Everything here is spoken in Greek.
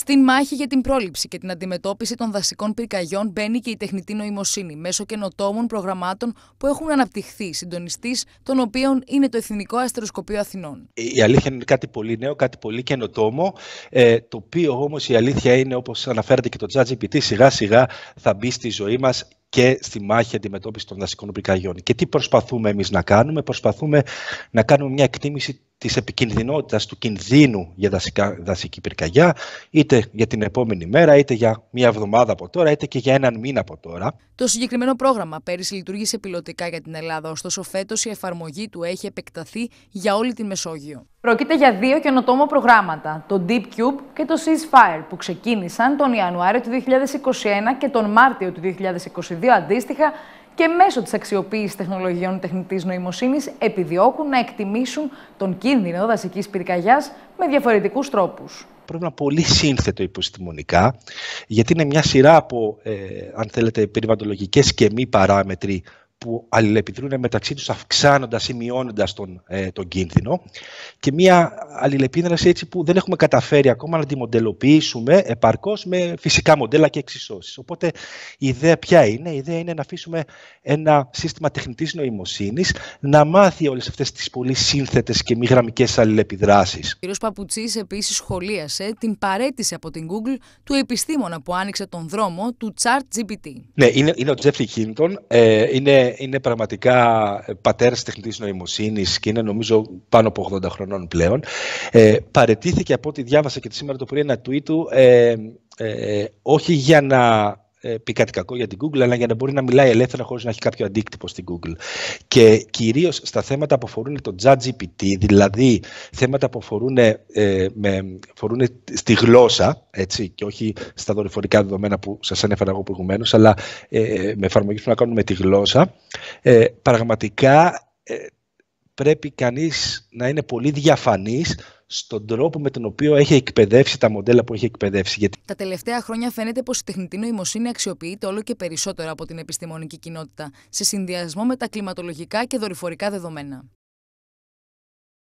Στη μάχη για την πρόληψη και την αντιμετώπιση των δασικών πυρκαγιών μπαίνει και η τεχνητή νοημοσύνη μέσω καινοτόμων προγραμμάτων που έχουν αναπτυχθεί, συντονιστής των οποίων είναι το Εθνικό Αστεροσκοπείο Αθηνών. Η αλήθεια είναι κάτι πολύ νέο, κάτι πολύ καινοτόμο, ε, το οποίο όμως η αλήθεια είναι, όπως αναφέρεται και το ChatGPT, σιγά σιγά θα μπει στη ζωή μας και στη μάχη αντιμετώπιση των δασικών πυρκαγιών. Και τι προσπαθούμε εμείς να κάνουμε, προσπαθούμε να κάνουμε μια εκτίμηση της επικινδυνότητας του κινδύνου για δασικά, δασική πυρκαγιά, είτε για την επόμενη μέρα, είτε για μία εβδομάδα από τώρα, είτε και για έναν μήνα από τώρα. Το συγκεκριμένο πρόγραμμα πέρυσι λειτουργήσε πιλωτικά για την Ελλάδα, ωστόσο φέτος η εφαρμογή του έχει επεκταθεί για όλη την Μεσόγειο. Πρόκειται για δύο καινοτόμο προγράμματα, το Deep Cube και το Ceasefire, που ξεκίνησαν τον Ιανουάριο του 2021 και τον Μάρτιο του 2022 αντίστοιχα και μέσω της αξιοποίησης τεχνολογιών τεχνητής νοημοσύνης επιδιώκουν να εκτιμήσουν τον κίνδυνο δασικής πυρκαγιάς με διαφορετικούς τρόπους πρόβλημα πολύ σύνθετο υποστημονικά, γιατί είναι μια σειρά από, ε, αν θέλετε, και μη παράμετροι που αλληλεπιδρούν μεταξύ τους αυξάνοντας ή μειώνοντας τον, ε, τον κίνδυνο και μια αλληλεπίδραση έτσι που δεν έχουμε καταφέρει ακόμα να τη μοντελοποιήσουμε επαρκώς με φυσικά μοντέλα και εξισώσεις. Οπότε η ιδέα ποια είναι, η ιδέα είναι να αφήσουμε ένα σύστημα τεχνητής νοημοσύνης να μάθει όλες αυτές τις πολύ σύνθετες και μη γραμμικές αλληλεπιδράσεις. Ο κ. Παπουτσής επίσης σχολίασε την παρέτηση από την Google του επιστήμονα που άνοιξε τον δρόμο του ChatGPT. Ναι, είναι, είναι ο Τζέφρι Χίντον, ε, είναι είναι, πραγματικά ε, πατέρας τεχνητής νοημοσύνης και είναι νομίζω πάνω από 80 χρονών πλέον. Ε, παρετήθηκε από ό,τι διάβασα και τη σήμερα το πρωί ένα tweet του, ε, ε, ε όχι για να ε, πει κάτι κακό για την Google, αλλά για να μπορεί να μιλάει ελεύθερα χωρίς να έχει κάποιο αντίκτυπο στην Google. Και κυρίως στα θέματα που αφορούν το ChatGPT, δηλαδή θέματα που αφορούν, ε, με, αφορούν στη γλώσσα, έτσι, και όχι στα δορυφορικά δεδομένα που σας ανέφερα εγώ προηγουμένως, αλλά ε, με εφαρμογή που να κάνουν με τη γλώσσα, ε, πραγματικά πρέπει κανείς να είναι πολύ διαφανής στον τρόπο με τον οποίο έχει εκπαιδεύσει τα μοντέλα που έχει εκπαιδεύσει. Γιατί... Τα τελευταία χρόνια φαίνεται πως η τεχνητή νοημοσύνη αξιοποιείται όλο και περισσότερο από την επιστημονική κοινότητα, σε συνδυασμό με τα κλιματολογικά και δορυφορικά δεδομένα.